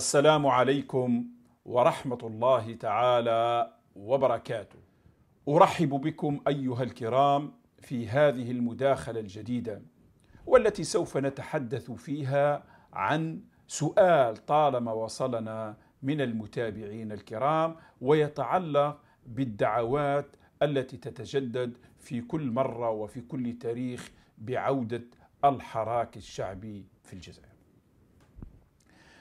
السلام عليكم ورحمه الله تعالى وبركاته ارحب بكم ايها الكرام في هذه المداخله الجديده والتي سوف نتحدث فيها عن سؤال طالما وصلنا من المتابعين الكرام ويتعلق بالدعوات التي تتجدد في كل مره وفي كل تاريخ بعوده الحراك الشعبي في الجزائر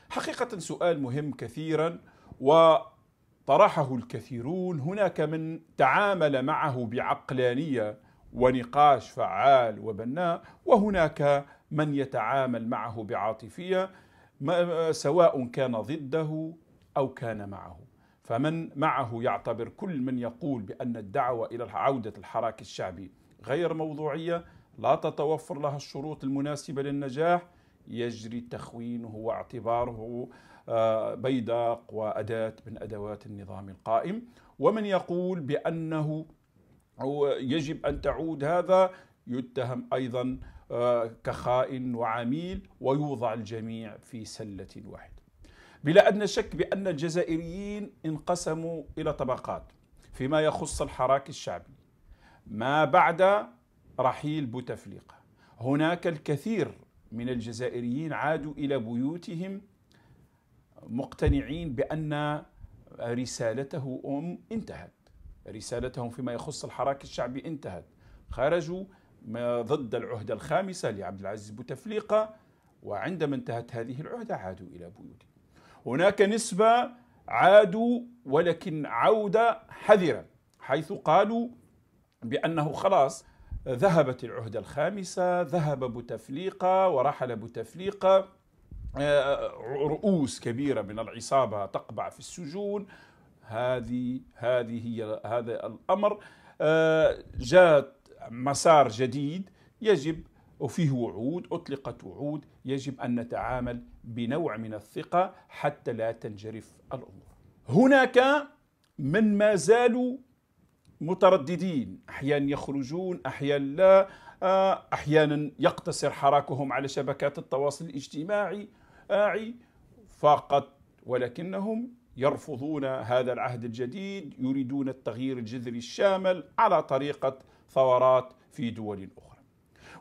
حقيقة سؤال مهم كثيرا وطرحه الكثيرون هناك من تعامل معه بعقلانية ونقاش فعال وبناء وهناك من يتعامل معه بعاطفية سواء كان ضده أو كان معه فمن معه يعتبر كل من يقول بأن الدعوة إلى عودة الحراك الشعبي غير موضوعية لا تتوفر لها الشروط المناسبة للنجاح يجري تخوينه واعتباره آه، بيدق وأداة من أدوات النظام القائم ومن يقول بأنه يجب أن تعود هذا يتهم أيضا آه، كخائن وعميل ويوضع الجميع في سلة واحدة بلا أدنى شك بأن الجزائريين انقسموا إلى طبقات فيما يخص الحراك الشعبي ما بعد رحيل بوتفليقة هناك الكثير من الجزائريين عادوا إلى بيوتهم مقتنعين بأن رسالته أم انتهت رسالتهم فيما يخص الحراك الشعبي انتهت خرجوا ضد العهدة الخامسة لعبد العزيز بوتفليقة وعندما انتهت هذه العهدة عادوا إلى بيوتهم هناك نسبة عادوا ولكن عودة حذرة حيث قالوا بأنه خلاص ذهبت العهدة الخامسة ذهب بوتفليقة ورحل بوتفليقة آه، آه، رؤوس كبيرة من العصابة تقبع في السجون هذه هذه هي هذا الأمر آه، جاء مسار جديد يجب وفيه وعود أطلقت وعود يجب أن نتعامل بنوع من الثقة حتى لا تنجرف الأمور هناك من ما زالوا مترددين احيانا يخرجون احيانا لا آه، احيانا يقتصر حراكهم على شبكات التواصل الاجتماعي آه، فقط ولكنهم يرفضون هذا العهد الجديد يريدون التغيير الجذري الشامل على طريقه ثورات في دول اخرى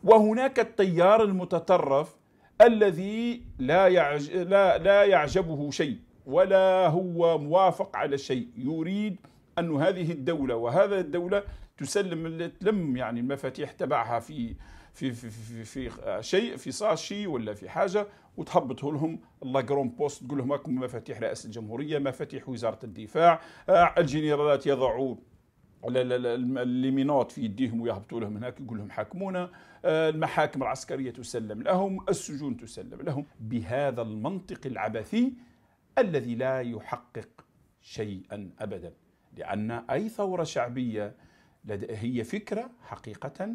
وهناك التيار المتطرف الذي لا يعج... لا لا يعجبه شيء ولا هو موافق على شيء يريد أن هذه الدولة وهذا الدولة تسلم تلم يعني المفاتيح تبعها في في في في, آه، شيء في صاشي ولا في حاجه وتهبطه لهم لا جرون بوست تقول لهم راكم مفاتيح رئاسه الجمهوريه مفاتيح وزاره الدفاع آه، الجنرالات يضعوا الليمينوت في يديهم ويهبطوا لهم هناك يقول لهم حاكمونا آه، المحاكم العسكريه تسلم لهم السجون تسلم لهم بهذا المنطق العبثي الذي لا يحقق شيئا ابدا لأن أي ثورة شعبية هي فكرة حقيقة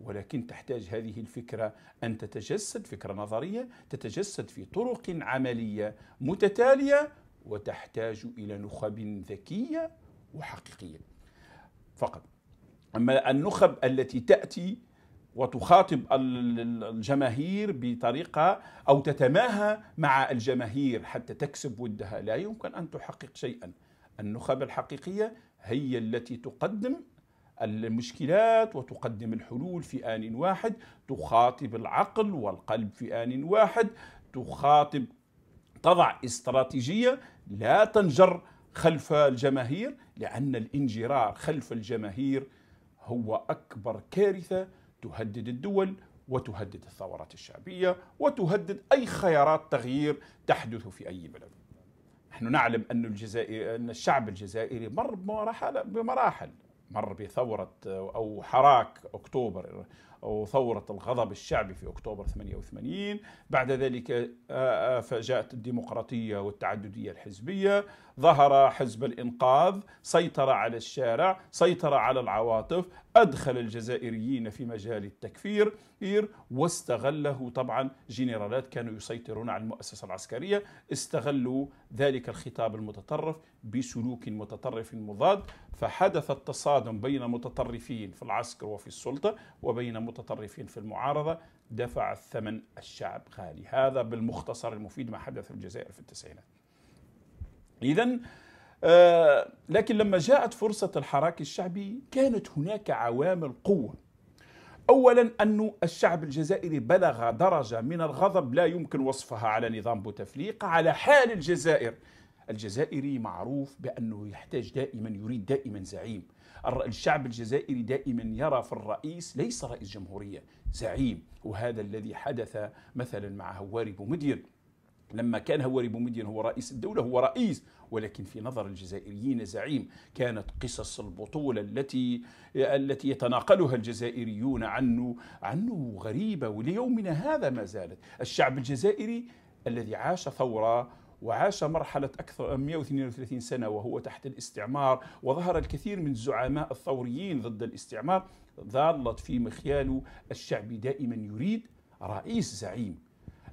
ولكن تحتاج هذه الفكرة أن تتجسد فكرة نظرية تتجسد في طرق عملية متتالية وتحتاج إلى نخب ذكية وحقيقية فقط أما النخب التي تأتي وتخاطب الجماهير بطريقة أو تتماهى مع الجماهير حتى تكسب ودها لا يمكن أن تحقق شيئا النخب الحقيقية هي التي تقدم المشكلات وتقدم الحلول في آن واحد تخاطب العقل والقلب في آن واحد تخاطب تضع استراتيجية لا تنجر خلف الجماهير لأن الانجرار خلف الجماهير هو أكبر كارثة تهدد الدول وتهدد الثورات الشعبية وتهدد أي خيارات تغيير تحدث في أي بلد نحن نعلم أن الجزائر أن الشعب الجزائري مر بمراحل بمراحل مر بثورة أو حراك أكتوبر وثورة الغضب الشعبي في أكتوبر 88 بعد ذلك آه، آه، فجاءت الديمقراطية والتعددية الحزبية ظهر حزب الإنقاذ سيطر على الشارع سيطر على العواطف أدخل الجزائريين في مجال التكفير واستغله طبعا جنرالات كانوا يسيطرون على المؤسسة العسكرية استغلوا ذلك الخطاب المتطرف بسلوك متطرف مضاد فحدث التصادم بين متطرفين في العسكر وفي السلطة وبين المتطرفين في المعارضة دفع الثمن الشعب غالي هذا بالمختصر المفيد ما حدث في الجزائر في التسعينات إذا آه لكن لما جاءت فرصة الحراك الشعبي كانت هناك عوامل قوة أولا أن الشعب الجزائري بلغ درجة من الغضب لا يمكن وصفها على نظام بوتفليقة على حال الجزائر الجزائري معروف بأنه يحتاج دائما يريد دائما زعيم الشعب الجزائري دائما يرى في الرئيس ليس رئيس جمهورية زعيم وهذا الذي حدث مثلا مع هواري بومدين لما كان هواري بومدين هو رئيس الدولة هو رئيس ولكن في نظر الجزائريين زعيم كانت قصص البطولة التي التي يتناقلها الجزائريون عنه عنه غريبة وليومنا هذا ما زالت الشعب الجزائري الذي عاش ثورة وعاش مرحلة أكثر من 132 سنة وهو تحت الاستعمار وظهر الكثير من الزعماء الثوريين ضد الاستعمار ظلت في مخيال الشعب دائما يريد رئيس زعيم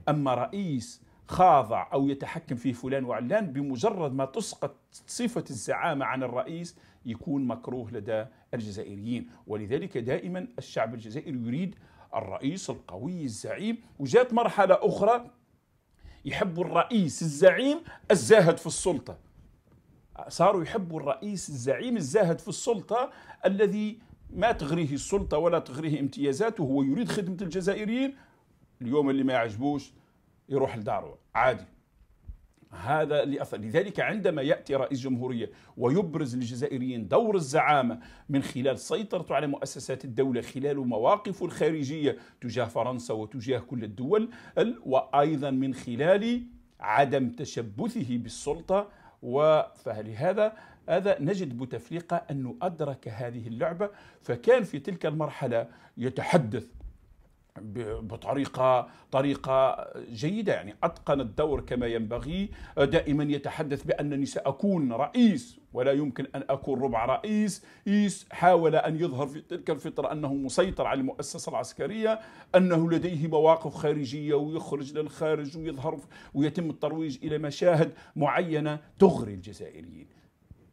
أما رئيس خاضع أو يتحكم فيه فلان وعلان بمجرد ما تسقط صفة الزعامة عن الرئيس يكون مكروه لدى الجزائريين ولذلك دائما الشعب الجزائري يريد الرئيس القوي الزعيم وجات مرحلة أخرى يحبوا الرئيس الزعيم الزاهد في السلطة صاروا يحبوا الرئيس الزعيم الزاهد في السلطة الذي ما تغريه السلطة ولا تغريه امتيازاته هو يريد خدمة الجزائريين اليوم اللي ما يعجبوش يروح لداره عادي هذا لأثر لذلك عندما يأتي رئيس جمهورية ويبرز للجزائريين دور الزعامة من خلال سيطرته على مؤسسات الدولة خلال مواقفه الخارجية تجاه فرنسا وتجاه كل الدول وأيضا من خلال عدم تشبثه بالسلطة فلهذا هذا نجد بوتفليقة أنه أدرك هذه اللعبة فكان في تلك المرحلة يتحدث بطريقة طريقة جيدة يعني أتقن الدور كما ينبغي دائما يتحدث بأنني سأكون رئيس ولا يمكن أن أكون ربع رئيس إيس حاول أن يظهر في تلك الفترة أنه مسيطر على المؤسسة العسكرية أنه لديه مواقف خارجية ويخرج للخارج ويظهر ويتم الترويج إلى مشاهد معينة تغري الجزائريين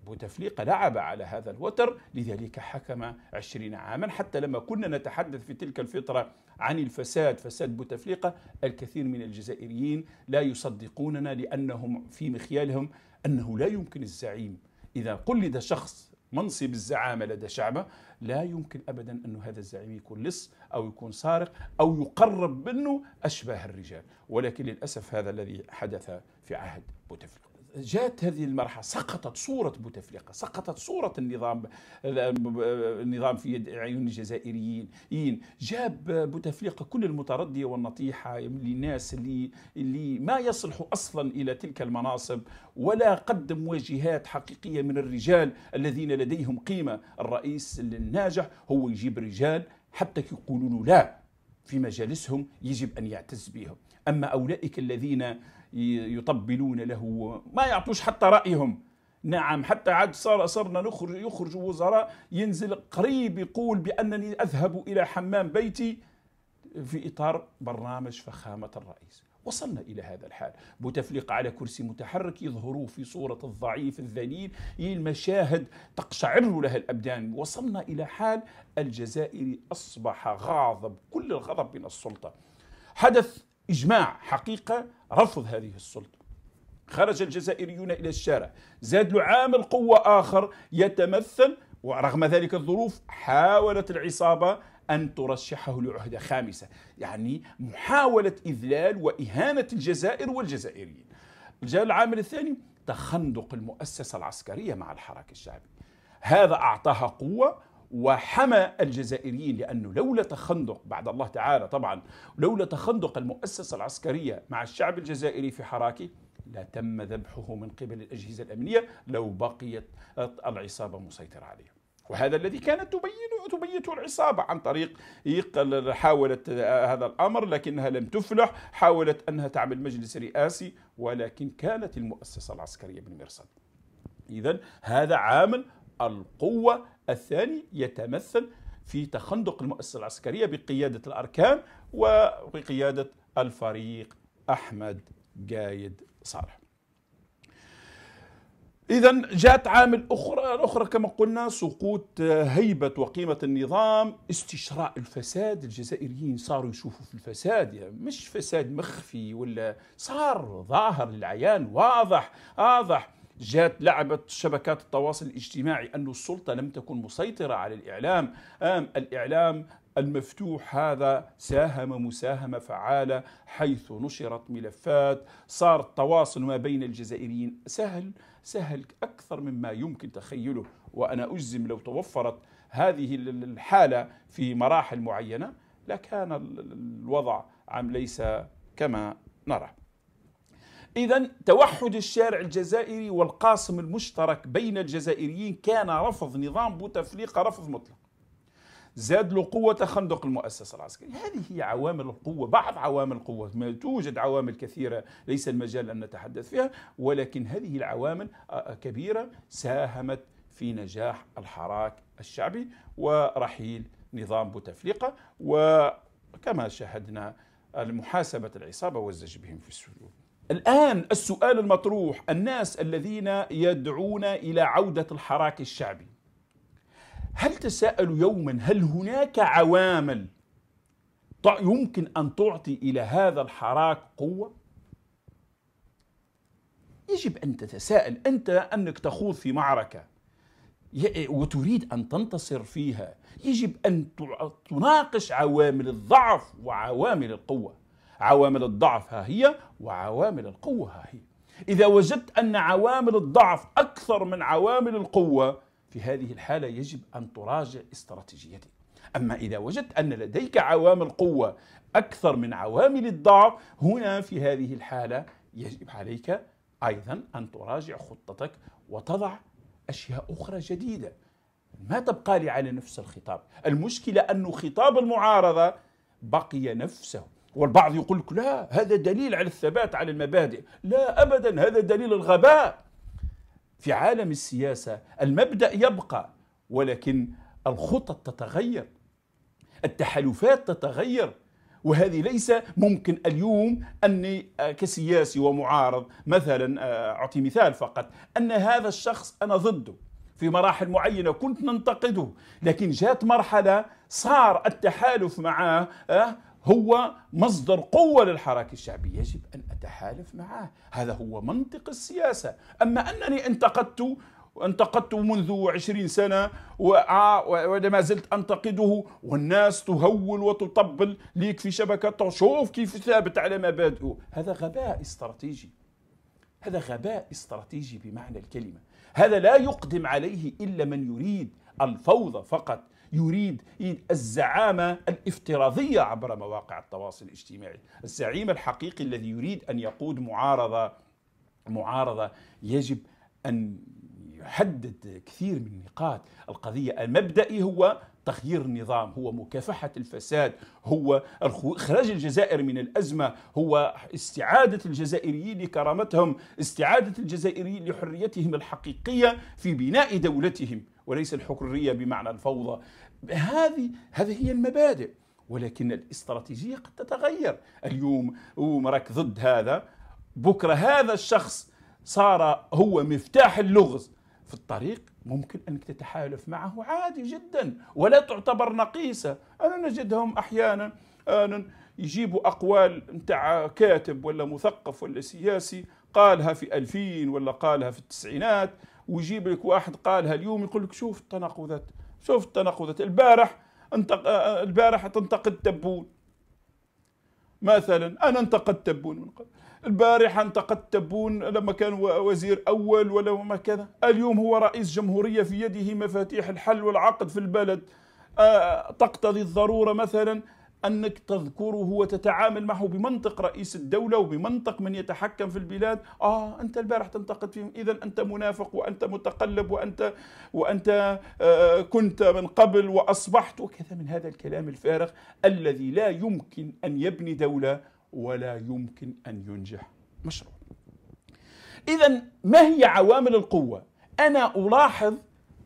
بوتفليقة لعب على هذا الوتر لذلك حكم عشرين عاما حتى لما كنا نتحدث في تلك الفترة عن الفساد فساد بوتفليقة الكثير من الجزائريين لا يصدقوننا لأنهم في مخيالهم أنه لا يمكن الزعيم إذا قلد شخص منصب الزعامة لدى شعبه لا يمكن أبدا أن هذا الزعيم يكون لص أو يكون سارق أو يقرب منه أشباه الرجال ولكن للأسف هذا الذي حدث في عهد بوتفليقة جاءت هذه المرحلة سقطت صورة بوتفليقة سقطت صورة النظام النظام في يد عيون الجزائريين جاب بوتفليقة كل المتردية والنطيحة للناس اللي, اللي ما يصلحوا أصلا إلى تلك المناصب ولا قدم واجهات حقيقية من الرجال الذين لديهم قيمة الرئيس الناجح هو يجيب رجال حتى يقولون لا في مجالسهم يجب أن يعتز بهم أما أولئك الذين يطبلون له ما يعطوش حتى رأيهم نعم حتى عاد صار صرنا نخرج يخرج وزراء ينزل قريب يقول بأنني أذهب إلى حمام بيتي في إطار برنامج فخامة الرئيس وصلنا إلى هذا الحال بوتفليقة على كرسي متحرك يظهروا في صورة الضعيف الذليل المشاهد تقشعر لها الأبدان وصلنا إلى حال الجزائري أصبح غاضب كل الغضب من السلطة حدث إجماع حقيقة رفض هذه السلطة خرج الجزائريون إلى الشارع زاد له عامل قوة آخر يتمثل ورغم ذلك الظروف حاولت العصابة أن ترشحه لعهدة خامسة يعني محاولة إذلال وإهانة الجزائر والجزائريين جاء العامل الثاني تخندق المؤسسة العسكرية مع الحراك الشعبي هذا أعطاها قوة وحمى الجزائريين لأنه لولا تخندق بعد الله تعالى طبعا لولا تخندق المؤسسة العسكرية مع الشعب الجزائري في حراكه لتم ذبحه من قبل الأجهزة الأمنية لو بقيت العصابة مسيطرة عليه وهذا الذي كانت تبين تبيته العصابة عن طريق حاولت هذا الأمر لكنها لم تفلح حاولت أنها تعمل مجلس رئاسي ولكن كانت المؤسسة العسكرية بالمرصد إذا هذا عامل القوة الثاني يتمثل في تخندق المؤسسة العسكرية بقيادة الأركان وبقيادة الفريق أحمد جايد صالح إذا جاءت عامل أخرى أخرى كما قلنا سقوط آه، هيبة وقيمة النظام استشراء الفساد الجزائريين صاروا يشوفوا في الفساد يعني مش فساد مخفي ولا صار ظاهر للعيان واضح واضح جات لعبت شبكات التواصل الاجتماعي أن السلطة لم تكن مسيطرة على الإعلام أم الإعلام المفتوح هذا ساهم مساهمة فعالة حيث نشرت ملفات صار التواصل ما بين الجزائريين سهل سهل أكثر مما يمكن تخيله وأنا أجزم لو توفرت هذه الحالة في مراحل معينة لكان الوضع عم ليس كما نرى إذا توحد الشارع الجزائري والقاسم المشترك بين الجزائريين كان رفض نظام بوتفليقة رفض مطلق زاد له قوة خندق المؤسسة العسكرية هذه هي عوامل القوة بعض عوامل القوة ما توجد عوامل كثيرة ليس المجال أن نتحدث فيها ولكن هذه العوامل آه، آه، كبيرة ساهمت في نجاح الحراك الشعبي ورحيل نظام بوتفليقة وكما شاهدنا المحاسبة العصابة والزج بهم في السجون الآن السؤال المطروح الناس الذين يدعون إلى عودة الحراك الشعبي هل تساءلوا يوما هل هناك عوامل يمكن أن تعطي إلى هذا الحراك قوة؟ يجب أن تتساءل أنت أنك تخوض في معركة وتريد أن تنتصر فيها يجب أن تناقش عوامل الضعف وعوامل القوة عوامل الضعف ها هي وعوامل القوة ها هي إذا وجدت أن عوامل الضعف أكثر من عوامل القوة في هذه الحالة يجب أن تراجع استراتيجيتك أما إذا وجدت أن لديك عوامل قوة أكثر من عوامل الضعف هنا في هذه الحالة يجب عليك أيضا أن تراجع خطتك وتضع أشياء أخرى جديدة ما تبقى لي على نفس الخطاب المشكلة أن خطاب المعارضة بقي نفسه والبعض يقول لك لا هذا دليل على الثبات على المبادئ لا أبدا هذا دليل الغباء في عالم السياسة المبدأ يبقى ولكن الخطط تتغير التحالفات تتغير وهذه ليس ممكن اليوم أني كسياسي ومعارض مثلا آه، أعطي مثال فقط أن هذا الشخص أنا ضده في مراحل معينة كنت ننتقده لكن جات مرحلة صار التحالف معه آه، هو مصدر قوة للحراك الشعبي يجب أن أتحالف معه هذا هو منطق السياسة أما أنني انتقدت انتقدت منذ عشرين سنة وما زلت أنتقده والناس تهول وتطبل ليك في شبكة شوف كيف ثابت على مبادئه هذا غباء استراتيجي هذا غباء استراتيجي بمعنى الكلمة هذا لا يقدم عليه إلا من يريد الفوضى فقط يريد الزعامة الافتراضية عبر مواقع التواصل الاجتماعي الزعيم الحقيقي الذي يريد أن يقود معارضة معارضة يجب أن يحدد كثير من النقاط القضية المبدئي هو تغيير النظام هو مكافحة الفساد هو إخراج الجزائر من الأزمة هو استعادة الجزائريين لكرامتهم استعادة الجزائريين لحريتهم الحقيقية في بناء دولتهم وليس الحريه بمعنى الفوضى هذه هذه هي المبادئ ولكن الاستراتيجيه قد تتغير اليوم ومرك ضد هذا بكره هذا الشخص صار هو مفتاح اللغز في الطريق ممكن انك تتحالف معه عادي جدا ولا تعتبر نقيصه انا نجدهم احيانا يجيبوا اقوال نتاع كاتب ولا مثقف ولا سياسي قالها في 2000 ولا قالها في التسعينات ويجيب لك واحد قالها اليوم يقول لك شوف التناقضات شوف التناقضات البارح انتق... البارح تنتقد تبون مثلا انا انتقدت تبون من قبل البارحة انتقدت تبون لما كان وزير أول ولا ما كذا اليوم هو رئيس جمهورية في يده مفاتيح الحل والعقد في البلد آه، تقتضي الضرورة مثلا انك تذكره وتتعامل معه بمنطق رئيس الدوله وبمنطق من يتحكم في البلاد اه انت البارح تنتقد فيهم اذا انت منافق وانت متقلب وانت وانت آه كنت من قبل واصبحت وكذا من هذا الكلام الفارغ الذي لا يمكن ان يبني دوله ولا يمكن ان ينجح مشروع اذا ما هي عوامل القوه انا الاحظ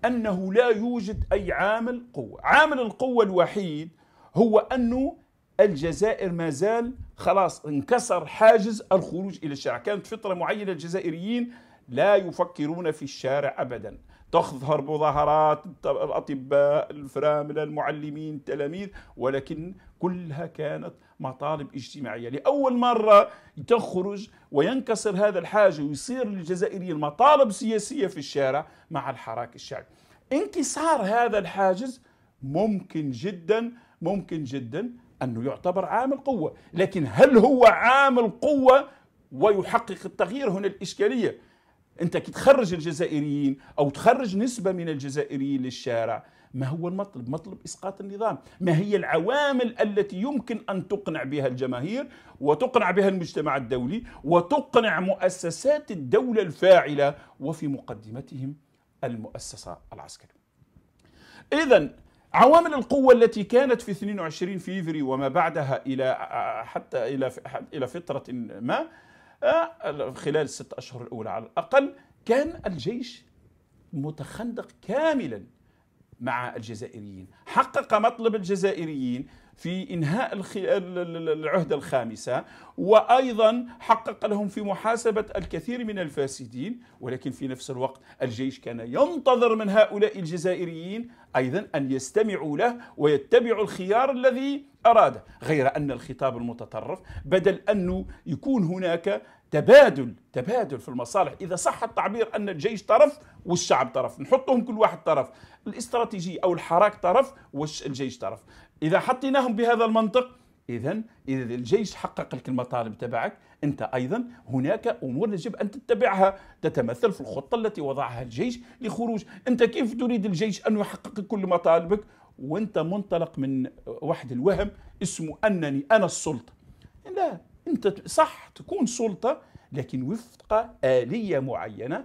انه لا يوجد اي عامل قوه عامل القوه الوحيد هو أنه الجزائر ما زال خلاص انكسر حاجز الخروج إلى الشارع كانت فترة معينة الجزائريين لا يفكرون في الشارع أبدا تظهر مظاهرات الأطباء الفراملة المعلمين التلاميذ ولكن كلها كانت مطالب اجتماعية لأول مرة تخرج وينكسر هذا الحاجة ويصير للجزائريين مطالب سياسية في الشارع مع الحراك الشعبي انكسار هذا الحاجز ممكن جدا ممكن جدا أنه يعتبر عامل قوة لكن هل هو عامل قوة ويحقق التغيير هنا الإشكالية أنت كي تخرج الجزائريين أو تخرج نسبة من الجزائريين للشارع ما هو المطلب؟ مطلب اسقاط النظام، ما هي العوامل التي يمكن ان تقنع بها الجماهير وتقنع بها المجتمع الدولي وتقنع مؤسسات الدوله الفاعله وفي مقدمتهم المؤسسه العسكريه. اذا عوامل القوة التي كانت في 22 فيفري وما بعدها إلى حتى إلى إلى فترة ما آه، خلال الست أشهر الأولى على الأقل كان الجيش متخندق كاملا مع الجزائريين حقق مطلب الجزائريين في إنهاء العهدة الخامسة وأيضا حقق لهم في محاسبة الكثير من الفاسدين ولكن في نفس الوقت الجيش كان ينتظر من هؤلاء الجزائريين أيضا أن يستمعوا له ويتبعوا الخيار الذي أراده غير أن الخطاب المتطرف بدل أنه يكون هناك تبادل تبادل في المصالح إذا صح التعبير أن الجيش طرف والشعب طرف نحطهم كل واحد طرف الاستراتيجية أو الحراك طرف والجيش طرف إذا حطيناهم بهذا المنطق إذا إذا الجيش حقق لك المطالب تبعك أنت أيضا هناك أمور يجب أن تتبعها تتمثل في الخطة التي وضعها الجيش لخروج أنت كيف تريد الجيش أن يحقق كل مطالبك وأنت منطلق من واحد الوهم اسمه أنني أنا السلطة لا أنت صح تكون سلطة لكن وفق آلية معينة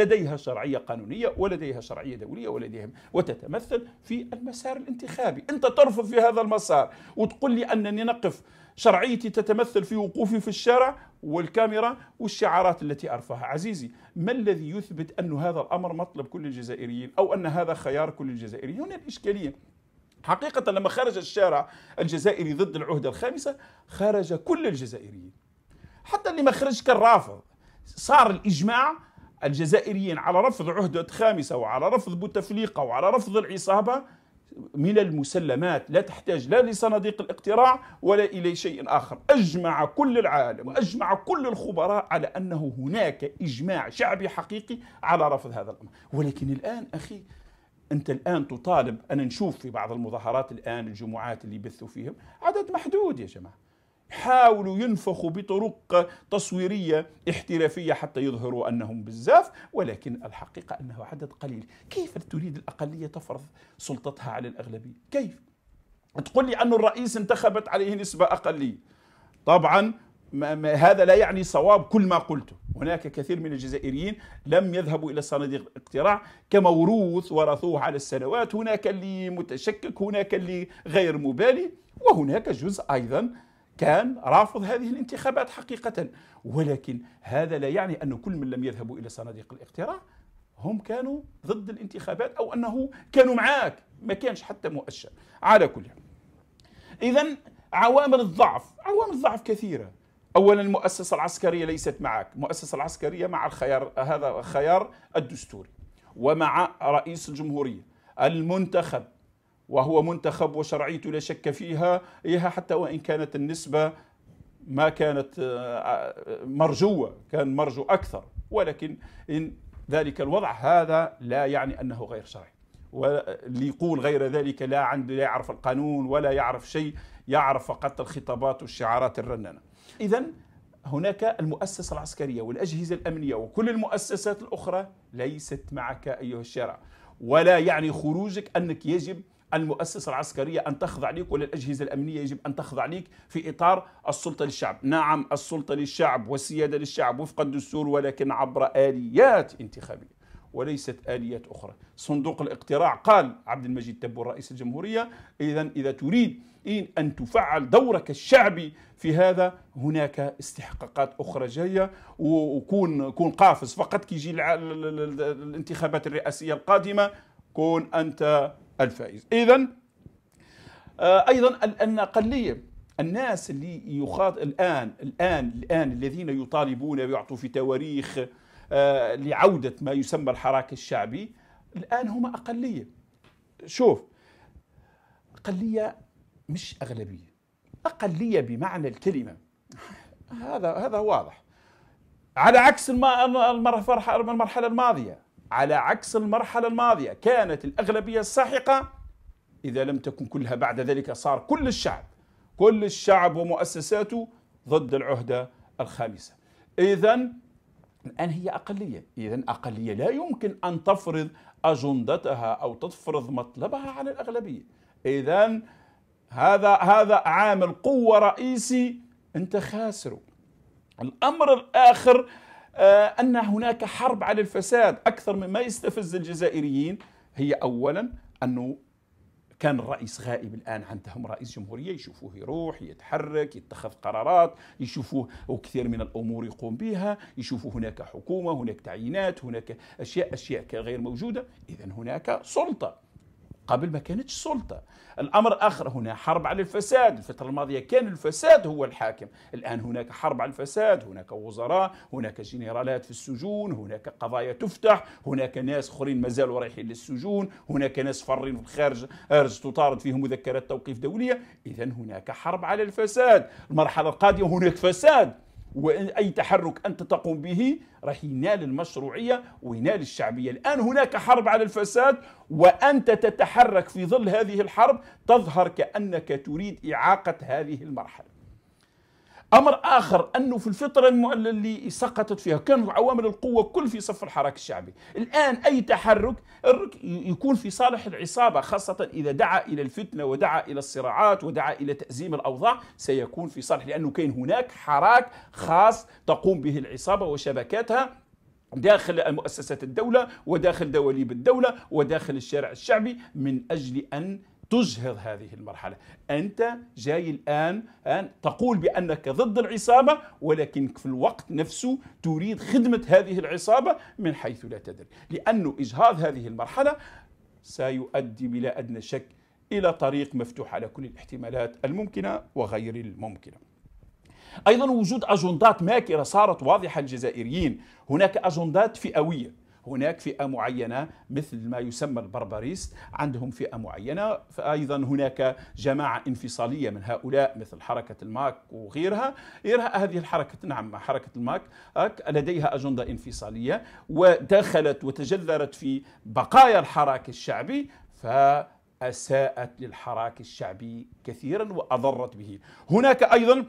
لديها شرعية قانونية ولديها شرعية دولية ولديهم وتتمثل في المسار الانتخابي أنت ترفض في هذا المسار وتقول لي أنني نقف شرعيتي تتمثل في وقوفي في الشارع والكاميرا والشعارات التي ارفعها عزيزي ما الذي يثبت ان هذا الامر مطلب كل الجزائريين او ان هذا خيار كل الجزائريين هنا الاشكاليه حقيقه لما خرج الشارع الجزائري ضد العهده الخامسه خرج كل الجزائريين حتى اللي ما خرج كان رافض صار الاجماع الجزائريين على رفض عهدة خامسة وعلى رفض بوتفليقة وعلى رفض العصابة من المسلمات لا تحتاج لا لصناديق الاقتراع ولا إلى شيء آخر أجمع كل العالم وأجمع كل الخبراء على أنه هناك إجماع شعبي حقيقي على رفض هذا الأمر ولكن الآن أخي انت الان تطالب انا نشوف في بعض المظاهرات الان الجمعات اللي يبثوا فيهم عدد محدود يا جماعه حاولوا ينفخوا بطرق تصويرية احترافية حتى يظهروا أنهم بزاف ولكن الحقيقة أنه عدد قليل كيف تريد الأقلية تفرض سلطتها على الأغلبية كيف؟ تقول لي أن الرئيس انتخبت عليه نسبة أقلية طبعا ما ما هذا لا يعني صواب كل ما قلته هناك كثير من الجزائريين لم يذهبوا إلى صناديق الاقتراع كموروث ورثوه على السنوات هناك اللي متشكك هناك اللي غير مبالي وهناك جزء أيضا كان رافض هذه الانتخابات حقيقة ولكن هذا لا يعني أن كل من لم يذهبوا إلى صناديق الاقتراع هم كانوا ضد الانتخابات أو أنه كانوا معاك ما كانش حتى مؤشر على كل إذا عوامل الضعف عوامل الضعف كثيرة اولا المؤسسه العسكريه ليست معك المؤسسه العسكريه مع الخيار هذا الخيار الدستوري ومع رئيس الجمهوريه المنتخب وهو منتخب وشرعيته لا شك فيها إيها حتى وإن كانت النسبة ما كانت آه، آه، مرجوة كان مرجو أكثر ولكن إن ذلك الوضع هذا لا يعني أنه غير شرعي واللي يقول غير ذلك لا عنده لا يعرف القانون ولا يعرف شيء يعرف فقط الخطابات والشعارات الرنانة إذا هناك المؤسسة العسكرية والأجهزة الأمنية وكل المؤسسات الأخرى ليست معك أيها الشارع ولا يعني خروجك أنك يجب المؤسسة العسكرية أن تخضع ليك وللأجهزة الأمنية يجب أن تخضع ليك في إطار السلطة للشعب نعم السلطة للشعب والسيادة للشعب وفق الدستور ولكن عبر آليات انتخابية وليست آليات أخرى صندوق الاقتراع قال عبد المجيد تبون رئيس الجمهورية إذا إذا تريد أن تفعل دورك الشعبي في هذا هناك استحقاقات أخرى جاية وكون كون قافز فقط كيجي الانتخابات الرئاسية القادمة كون أنت الفائز إذا آه، أيضا النقلية الناس اللي يخاط الآن الآن الآن الذين يطالبون ويعطوا في تواريخ آه، لعودة ما يسمى الحراك الشعبي الآن هم أقلية شوف أقلية مش أغلبية أقلية بمعنى الكلمة هذا هذا واضح على عكس المرحلة الماضية على عكس المرحلة الماضية كانت الأغلبية الساحقة إذا لم تكن كلها بعد ذلك صار كل الشعب كل الشعب ومؤسساته ضد العهدة الخامسة إذا الآن هي أقلية إذا أقلية لا يمكن أن تفرض أجندتها أو تفرض مطلبها على الأغلبية إذا هذا هذا عامل قوة رئيسي أنت خاسره الأمر الآخر آه، أن هناك حرب على الفساد أكثر مما يستفز الجزائريين هي أولا أنه كان الرئيس غائب الان عندهم رئيس جمهوريه يشوفوه يروح يتحرك يتخذ قرارات يشوفوه وكثير من الامور يقوم بها يشوفوا هناك حكومه هناك تعيينات هناك اشياء اشياء غير موجوده اذا هناك سلطه قبل ما كانتش سلطة الأمر آخر هنا حرب على الفساد الفترة الماضية كان الفساد هو الحاكم الآن هناك حرب على الفساد هناك وزراء هناك جنرالات في السجون هناك قضايا تفتح هناك ناس اخرين مازالوا رايحين للسجون هناك ناس فرين في الخارج تطارد فيهم مذكرات توقيف دولية إذا هناك حرب على الفساد المرحلة القادمة هناك فساد واي تحرك انت تقوم به راح ينال المشروعيه وينال الشعبيه، الان هناك حرب على الفساد وانت تتحرك في ظل هذه الحرب تظهر كانك تريد اعاقه هذه المرحله. امر اخر انه في الفتره اللي سقطت فيها كان عوامل القوه كل في صف الحراك الشعبي الان اي تحرك يكون في صالح العصابه خاصه اذا دعا الى الفتنه ودعا الى الصراعات ودعا الى تازيم الاوضاع سيكون في صالح لانه كان هناك حراك خاص تقوم به العصابه وشبكاتها داخل مؤسسات الدولة وداخل دواليب الدولة وداخل الشارع الشعبي من أجل أن تزهر هذه المرحلة أنت جاي الآن أن تقول بأنك ضد العصابة ولكن في الوقت نفسه تريد خدمة هذه العصابة من حيث لا تدري لأن إجهاض هذه المرحلة سيؤدي بلا أدنى شك إلى طريق مفتوح على كل الاحتمالات الممكنة وغير الممكنة أيضا وجود أجندات ماكرة صارت واضحة للجزائريين هناك أجندات فئوية هناك فئة معينة مثل ما يسمى البربريست عندهم فئة معينة فأيضا هناك جماعة انفصالية من هؤلاء مثل حركة الماك وغيرها غيرها هذه الحركة نعم حركة الماك لديها أجندة انفصالية ودخلت وتجذرت في بقايا الحراك الشعبي ف أساءت للحراك الشعبي كثيرا وأضرت به هناك أيضا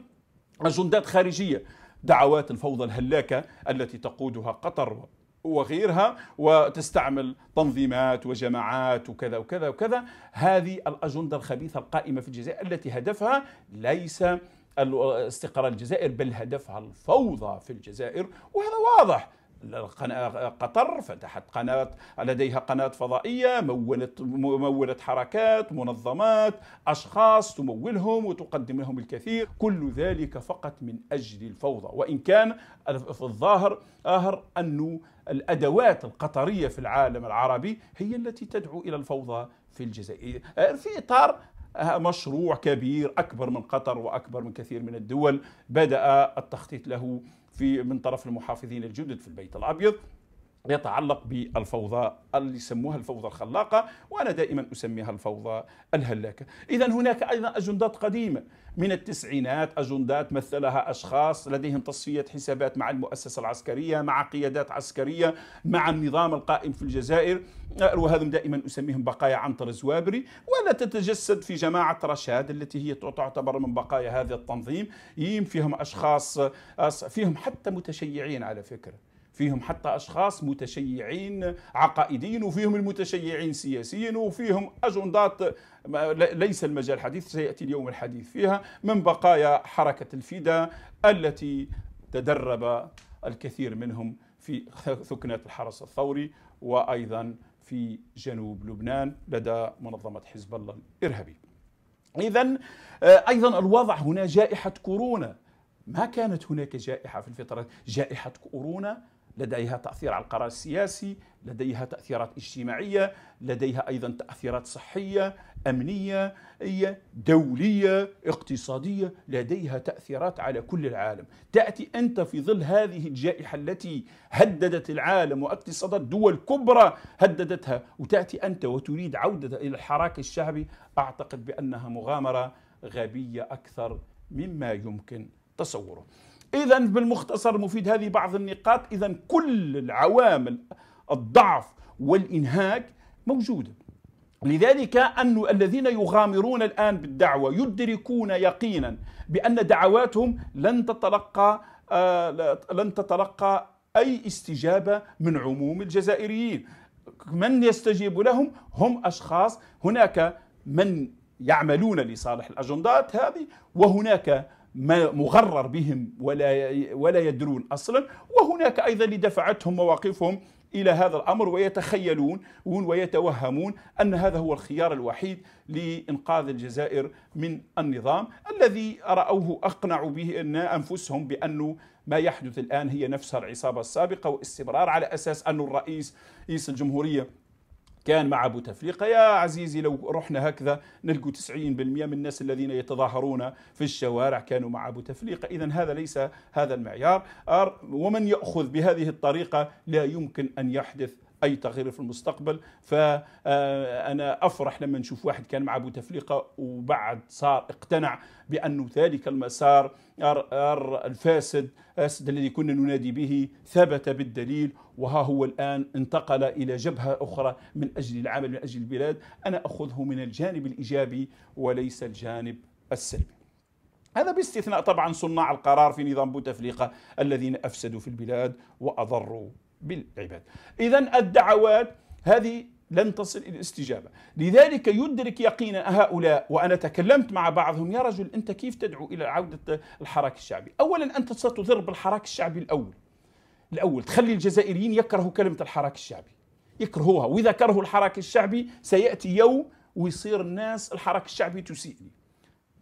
أجندات خارجية دعوات الفوضى الهلاكة التي تقودها قطر وغيرها وتستعمل تنظيمات وجماعات وكذا وكذا وكذا هذه الأجندة الخبيثة القائمة في الجزائر التي هدفها ليس استقرار الجزائر بل هدفها الفوضى في الجزائر وهذا واضح قطر فتحت قناة لديها قناة فضائية مولت مولت حركات منظمات أشخاص تمولهم وتقدم لهم الكثير كل ذلك فقط من أجل الفوضى وإن كان في الظاهر آهر أنه الأدوات القطرية في العالم العربي هي التي تدعو إلى الفوضى في الجزائر آه، في إطار آه، مشروع كبير أكبر من قطر وأكبر من كثير من الدول بدأ التخطيط له في من طرف المحافظين الجدد في البيت الأبيض يتعلق بالفوضى اللي يسموها الفوضى الخلاقة وأنا دائما أسميها الفوضى الهلاكة إذا هناك أيضا أجندات قديمة من التسعينات أجندات مثلها أشخاص لديهم تصفية حسابات مع المؤسسة العسكرية مع قيادات عسكرية مع النظام القائم في الجزائر آه، وهذا دائما أسميهم بقايا عنتر الزوابري ولا تتجسد في جماعة رشاد التي هي تعتبر من بقايا هذا التنظيم فيهم أشخاص آه، فيهم حتى متشيعين على فكرة فيهم حتى أشخاص متشيعين عقائديين وفيهم المتشيعين سياسيين وفيهم أجندات ليس المجال الحديث سيأتي اليوم الحديث فيها من بقايا حركة الفدا التي تدرب الكثير منهم في ثكنة الحرس الثوري وأيضا في جنوب لبنان لدى منظمة حزب الله الإرهابي إذا آه، أيضا الوضع هنا جائحة كورونا ما كانت هناك جائحة في الفترة جائحة كورونا لديها تأثير على القرار السياسي لديها تأثيرات اجتماعية لديها أيضا تأثيرات صحية أمنية دولية اقتصادية لديها تأثيرات على كل العالم تأتي أنت في ظل هذه الجائحة التي هددت العالم واقتصادات دول كبرى هددتها وتأتي أنت وتريد عودة إلى الحراك الشعبي أعتقد بأنها مغامرة غبية أكثر مما يمكن تصوره إذا بالمختصر مفيد هذه بعض النقاط إذا كل العوامل الضعف والإنهاك موجودة لذلك أن الذين يغامرون الآن بالدعوة يدركون يقينا بأن دعواتهم لن تتلقى آه، لن تتلقى أي استجابة من عموم الجزائريين من يستجيب لهم هم أشخاص هناك من يعملون لصالح الأجندات هذه وهناك ما مغرر بهم ولا ولا يدرون اصلا وهناك ايضا لدفعتهم مواقفهم الى هذا الامر ويتخيلون ويتوهمون ان هذا هو الخيار الوحيد لانقاذ الجزائر من النظام الذي راوه اقنعوا به ان انفسهم بانه ما يحدث الان هي نفسها العصابه السابقه واستمرار على اساس ان الرئيس رئيس الجمهوريه كان مع بوتفليقه يا عزيزي لو رحنا هكذا نلقوا 90% من الناس الذين يتظاهرون في الشوارع كانوا مع بوتفليقه اذا هذا ليس هذا المعيار ومن ياخذ بهذه الطريقه لا يمكن ان يحدث اي تغيير في المستقبل فانا آه، افرح لما نشوف واحد كان مع بوتفليقه وبعد صار اقتنع بانه ذلك المسار الفاسد الفاسد الذي كنا ننادي به ثبت بالدليل وها هو الان انتقل الى جبهه اخرى من اجل العمل من اجل البلاد انا اخذه من الجانب الايجابي وليس الجانب السلبي هذا باستثناء طبعا صناع القرار في نظام بوتفليقه الذين افسدوا في البلاد واضروا بالعباد إذا الدعوات هذه لن تصل إلى الاستجابة لذلك يدرك يقينا هؤلاء وأنا تكلمت مع بعضهم يا رجل أنت كيف تدعو إلى عودة الحراك الشعبي أولا أنت ستضر بالحراك الشعبي الأول الأول تخلي الجزائريين يكرهوا كلمة الحراك الشعبي يكرهوها وإذا كرهوا الحراك الشعبي سيأتي يوم ويصير الناس الحراك الشعبي تسيء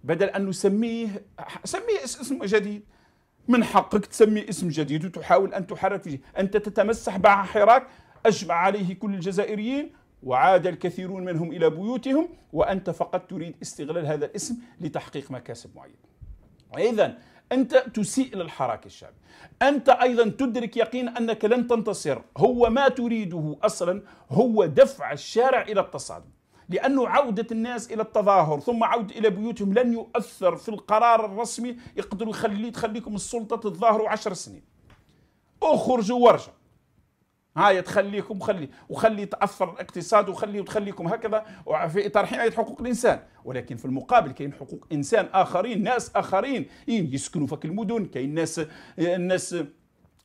بدل أن نسميه سميه اسم جديد من حقك تسمي اسم جديد وتحاول أن تحرك فيه أنت تتمسح مع حراك أجمع عليه كل الجزائريين وعاد الكثيرون منهم إلى بيوتهم وأنت فقط تريد استغلال هذا الاسم لتحقيق مكاسب معينة إذا أنت تسيء للحراك الشعبي أنت أيضا تدرك يقين أنك لن تنتصر هو ما تريده أصلا هو دفع الشارع إلى التصادم لأنه عودة الناس إلى التظاهر ثم عودة إلى بيوتهم لن يؤثر في القرار الرسمي يقدروا يخلي تخليكم السلطة تتظاهروا عشر سنين اخرجوا ورجع هاي تخليكم خلي وخلي تاثر الاقتصاد وخلي وتخليكم هكذا وفي اطار حمايه حقوق الانسان ولكن في المقابل كاين حقوق انسان اخرين ناس اخرين إيه، يسكنوا في المدن كاين ناس الناس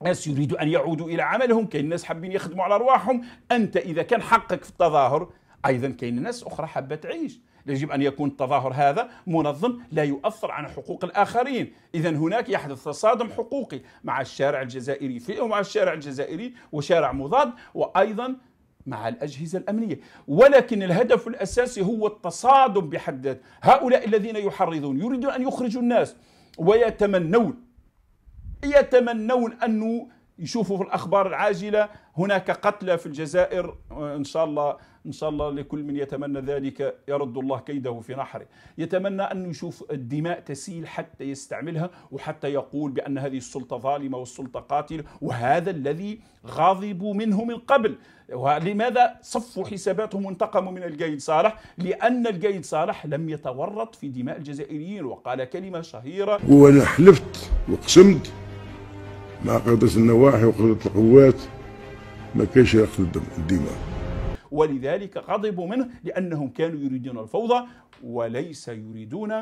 ناس يريدوا ان يعودوا الى عملهم كاين ناس حابين يخدموا على ارواحهم انت اذا كان حقك في التظاهر ايضا كاين ناس اخرى حابه تعيش يجب ان يكون التظاهر هذا منظم لا يؤثر على حقوق الاخرين اذا هناك يحدث تصادم حقوقي مع الشارع الجزائري في مع الشارع الجزائري وشارع مضاد وايضا مع الأجهزة الأمنية ولكن الهدف الأساسي هو التصادم بحد ذاته هؤلاء الذين يحرضون يريدون أن يخرجوا الناس ويتمنون يتمنون أن يشوفوا في الأخبار العاجلة هناك قتلى في الجزائر إن شاء الله إن شاء الله لكل من يتمنى ذلك يرد الله كيده في نحره يتمنى أن يشوف الدماء تسيل حتى يستعملها وحتى يقول بأن هذه السلطة ظالمة والسلطة قاتلة وهذا الذي غضبوا منه من قبل ولماذا صفوا حساباتهم وانتقموا من القايد صالح لأن القايد صالح لم يتورط في دماء الجزائريين وقال كلمة شهيرة وأنا حلفت وقسمت مع قادة النواحي وقادة القوات ما كانش ياخذ الدماء ولذلك غضبوا منه لأنهم كانوا يريدون الفوضى وليس يريدون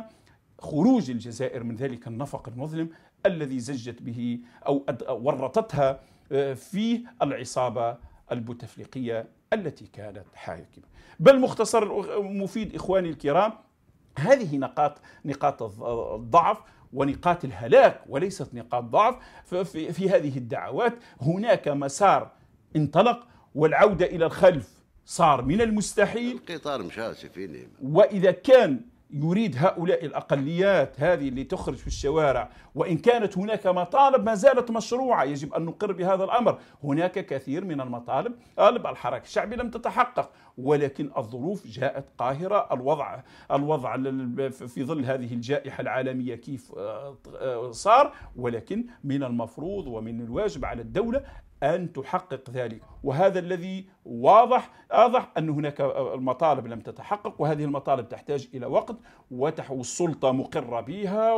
خروج الجزائر من ذلك النفق المظلم الذي زجت به أو ورطتها آه، في العصابة البوتفليقية التي كانت حاكمة بل مختصر مفيد إخواني الكرام هذه نقاط نقاط الضعف ونقاط الهلاك وليست نقاط ضعف في, في هذه الدعوات هناك مسار انطلق والعودة إلى الخلف صار من المستحيل القطار مشى سفينه وإذا كان يريد هؤلاء الأقليات هذه اللي تخرج في الشوارع وإن كانت هناك مطالب ما زالت مشروعة يجب أن نقر بهذا الأمر هناك كثير من المطالب طالب الحركة الشعبي لم تتحقق ولكن الظروف جاءت قاهرة الوضع الوضع في ظل هذه الجائحة العالمية كيف آه، آه، صار ولكن من المفروض ومن الواجب على الدولة أن تحقق ذلك وهذا الذي واضح أضح أن هناك المطالب لم تتحقق وهذه المطالب تحتاج إلى وقت والسلطة مقرة بها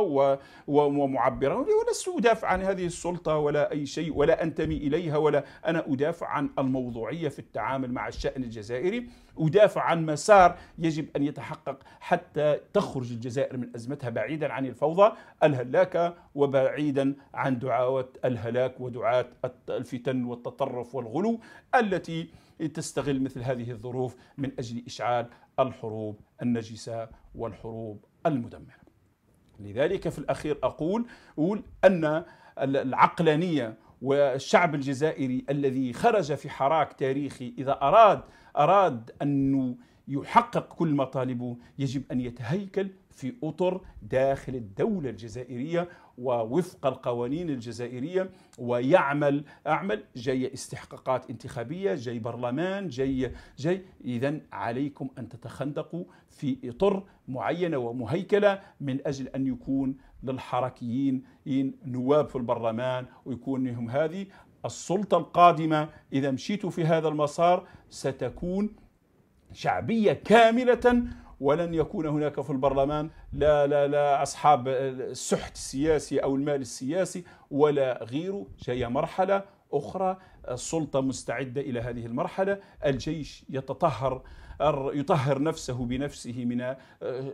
ومعبرة ولست أدافع عن هذه السلطة ولا أي شيء ولا أنتمي إليها ولا أنا أدافع عن الموضوعية في التعامل مع الشأن الجزائري أدافع عن مسار يجب أن يتحقق حتى تخرج الجزائر من أزمتها بعيدا عن الفوضى الهلاكة وبعيدا عن دعاة الهلاك ودعاة الفتن والتطرف والغلو التي تستغل مثل هذه الظروف من اجل اشعال الحروب النجسه والحروب المدمره. لذلك في الاخير اقول اقول ان العقلانيه والشعب الجزائري الذي خرج في حراك تاريخي اذا اراد اراد ان يحقق كل مطالبه يجب ان يتهيكل في اطر داخل الدوله الجزائريه ووفق القوانين الجزائرية ويعمل أعمل جاي استحقاقات انتخابية جاي برلمان جاي جاي إذا عليكم أن تتخندقوا في إطر معينة ومهيكلة من أجل أن يكون للحركيين نواب في البرلمان ويكون لهم هذه السلطة القادمة إذا مشيتوا في هذا المسار ستكون شعبية كاملة ولن يكون هناك في البرلمان لا لا لا اصحاب السحت السياسي او المال السياسي ولا غيره جاي مرحله اخرى السلطه مستعده الى هذه المرحله الجيش يتطهر يطهر نفسه بنفسه من آه،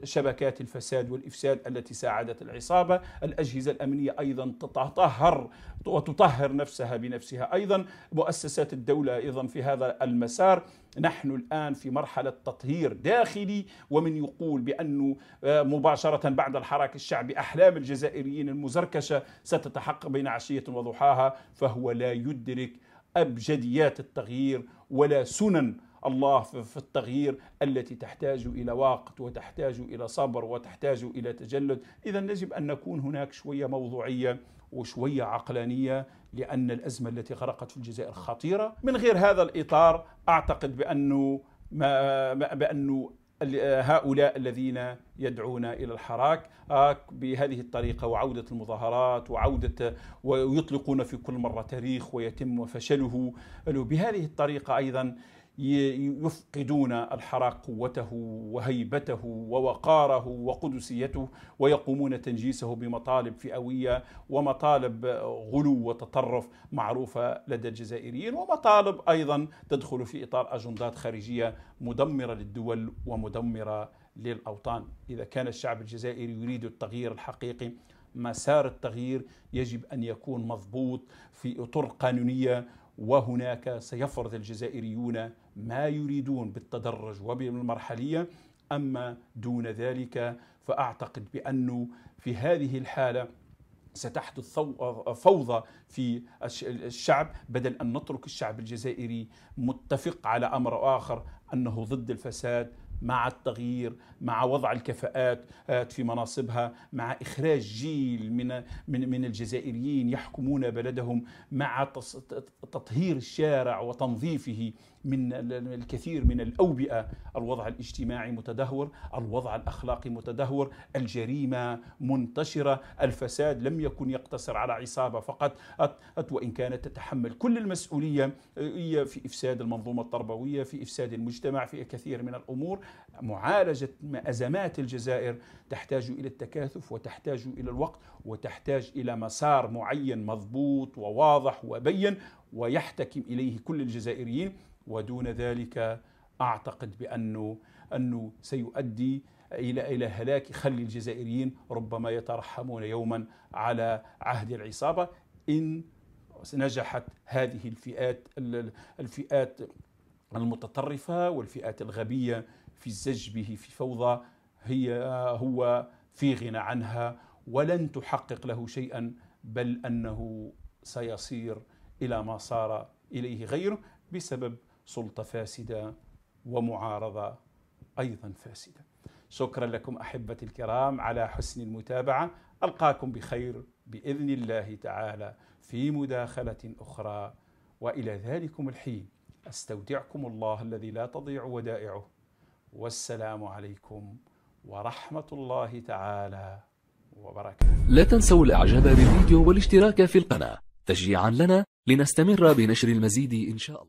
شبكات الفساد والإفساد التي ساعدت العصابة الأجهزة الأمنية أيضا تتطهر وتطهر نفسها بنفسها أيضا مؤسسات الدولة أيضا في هذا المسار نحن الآن في مرحلة تطهير داخلي ومن يقول بأنه آه، مباشرة بعد الحراك الشعبي أحلام الجزائريين المزركشة ستتحقق بين عشية وضحاها فهو لا يدرك أبجديات التغيير ولا سنن الله في التغيير التي تحتاج الى وقت وتحتاج الى صبر وتحتاج الى تجلد، اذا يجب ان نكون هناك شويه موضوعيه وشويه عقلانيه لان الازمه التي غرقت في الجزائر خطيره، من غير هذا الاطار اعتقد بانه ما بانه هؤلاء الذين يدعون الى الحراك آه، بهذه الطريقه وعوده المظاهرات وعوده ويطلقون في كل مره تاريخ ويتم فشله بهذه الطريقه ايضا يفقدون الحراق قوته وهيبته ووقاره وقدسيته ويقومون تنجيسه بمطالب فئويه ومطالب غلو وتطرف معروفه لدى الجزائريين ومطالب ايضا تدخل في اطار اجندات خارجيه مدمره للدول ومدمره للاوطان، اذا كان الشعب الجزائري يريد التغيير الحقيقي مسار التغيير يجب ان يكون مضبوط في اطر قانونيه وهناك سيفرض الجزائريون ما يريدون بالتدرج وبالمرحلية أما دون ذلك فأعتقد بأنه في هذه الحالة ستحدث فوضى في الشعب بدل أن نترك الشعب الجزائري متفق على أمر آخر أنه ضد الفساد مع التغيير مع وضع الكفاءات آه، في مناصبها مع إخراج جيل من من من الجزائريين يحكمون بلدهم مع تطهير الشارع وتنظيفه من الكثير من الأوبئة الوضع الاجتماعي متدهور الوضع الأخلاقي متدهور الجريمة منتشرة الفساد لم يكن يقتصر على عصابة فقط وإن كانت تتحمل كل المسؤولية في إفساد المنظومة التربوية في إفساد المجتمع في كثير من الأمور معالجة أزمات الجزائر تحتاج إلى التكاثف وتحتاج إلى الوقت وتحتاج إلى مسار معين مضبوط وواضح وبين ويحتكم إليه كل الجزائريين ودون ذلك أعتقد بأنه أنه سيؤدي إلى إلى هلاك خلي الجزائريين ربما يترحمون يوما على عهد العصابة إن نجحت هذه الفئات الفئات المتطرفة والفئات الغبية في الزج به في فوضى هي هو في غنى عنها ولن تحقق له شيئا بل أنه سيصير إلى ما صار إليه غيره بسبب سلطه فاسده ومعارضه ايضا فاسده. شكرا لكم احبتي الكرام على حسن المتابعه، القاكم بخير باذن الله تعالى في مداخله اخرى والى ذلكم الحين استودعكم الله الذي لا تضيع ودائعه والسلام عليكم ورحمه الله تعالى وبركاته. لا تنسوا الاعجاب بالفيديو والاشتراك في القناه تشجيعا لنا لنستمر بنشر المزيد ان شاء الله.